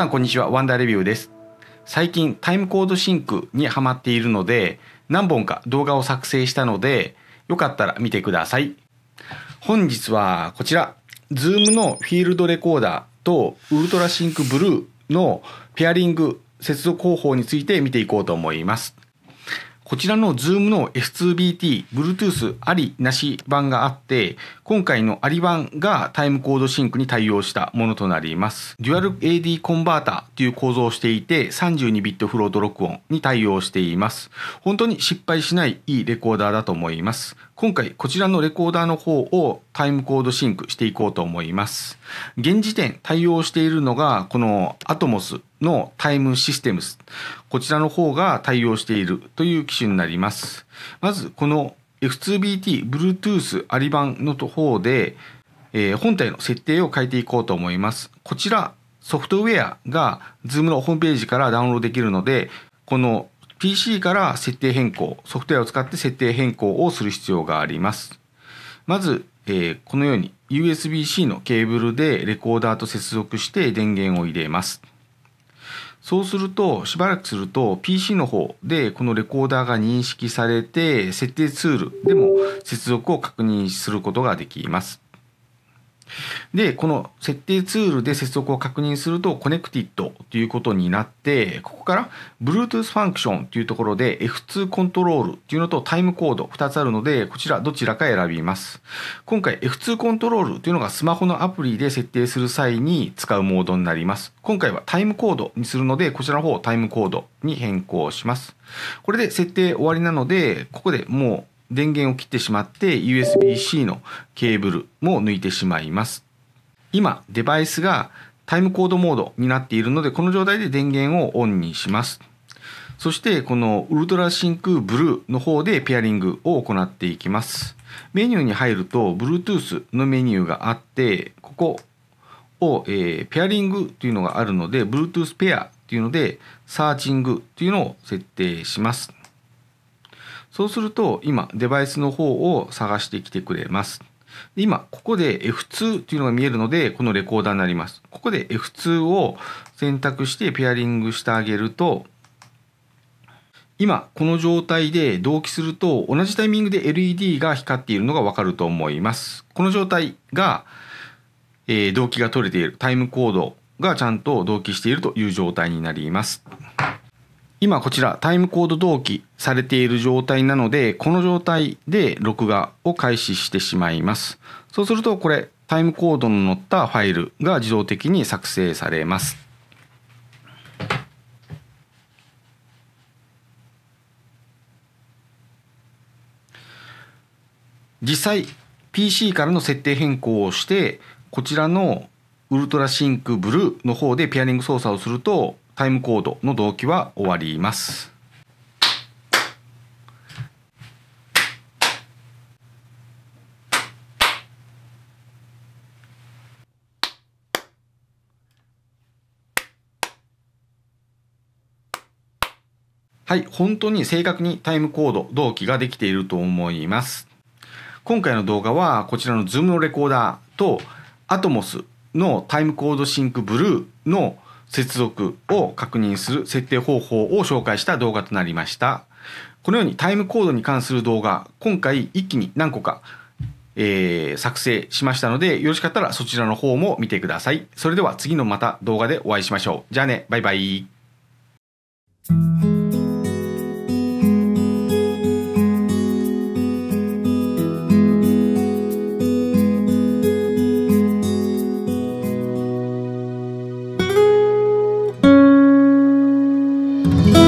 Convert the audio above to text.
さんこんにちはワンダーレビューです最近タイムコードシンクにハマっているので何本か動画を作成したのでよかったら見てください本日はこちら Zoom のフィールドレコーダーとウルトラシンクブルーのペアリング接続方法について見ていこうと思いますこちらの Zoom の S2BT、Bluetooth ありなし版があって、今回のあり版がタイムコードシンクに対応したものとなります。デュアル AD コンバータという構造をしていて、32 b i t フロート録音に対応しています。本当に失敗しないいいレコーダーだと思います。今回こちらのレコーダーの方をタイムコードシンクしていこうと思います。現時点対応しているのがこの Atomos のタイムシステムスこちらの方が対応しているという機種になりますまずこの F2BT Bluetooth アリバンの方で、えー、本体の設定を変えていこうと思いますこちらソフトウェアが Zoom のホームページからダウンロードできるのでこの PC から設定変更ソフトウェアを使って設定変更をする必要がありますまず、えー、このように USB-C のケーブルでレコーダーと接続して電源を入れますそうするとしばらくすると PC の方でこのレコーダーが認識されて設定ツールでも接続を確認することができます。で、この設定ツールで接続を確認すると、コネクティッドということになって、ここから Bluetooth ファンクションというところで F2 コントロールというのとタイムコード2つあるので、こちらどちらか選びます。今回 F2 コントロールというのがスマホのアプリで設定する際に使うモードになります。今回はタイムコードにするので、こちらの方をタイムコードに変更します。これで設定終わりなので、ここでもう電源を切ってしまって USB-C のケーブルも抜いてしまいます。今、デバイスがタイムコードモードになっているので、この状態で電源をオンにします。そして、このウルトラシンクブルーの方でペアリングを行っていきます。メニューに入ると、Bluetooth のメニューがあって、ここを、えー、ペアリングというのがあるので、Bluetooth ペアというので、サーチングというのを設定します。そうすると今デバイスの方を探してきてくれます。今ここで F2 というのが見えるのでこのレコーダーになります。ここで F2 を選択してペアリングしてあげると今この状態で同期すると同じタイミングで LED が光っているのがわかると思います。この状態が、え同期が取れているタイムコードがちゃんと同期しているという状態になります。今こちらタイムコード同期されている状態なのでこの状態で録画を開始してしまいますそうするとこれタイムコードの載ったファイルが自動的に作成されます実際 PC からの設定変更をしてこちらのウルトラシンクブルーの方でペアリング操作をするとタイムコードの同期は終わります。はい、本当に正確にタイムコード同期ができていると思います。今回の動画はこちらのズームのレコーダーとアトモスのタイムコードシンクブルーの接続を確認する設定方法を紹介した動画となりました。このようにタイムコードに関する動画、今回一気に何個か、えー、作成しましたので、よろしかったらそちらの方も見てください。それでは次のまた動画でお会いしましょう。じゃあね、バイバイ。you.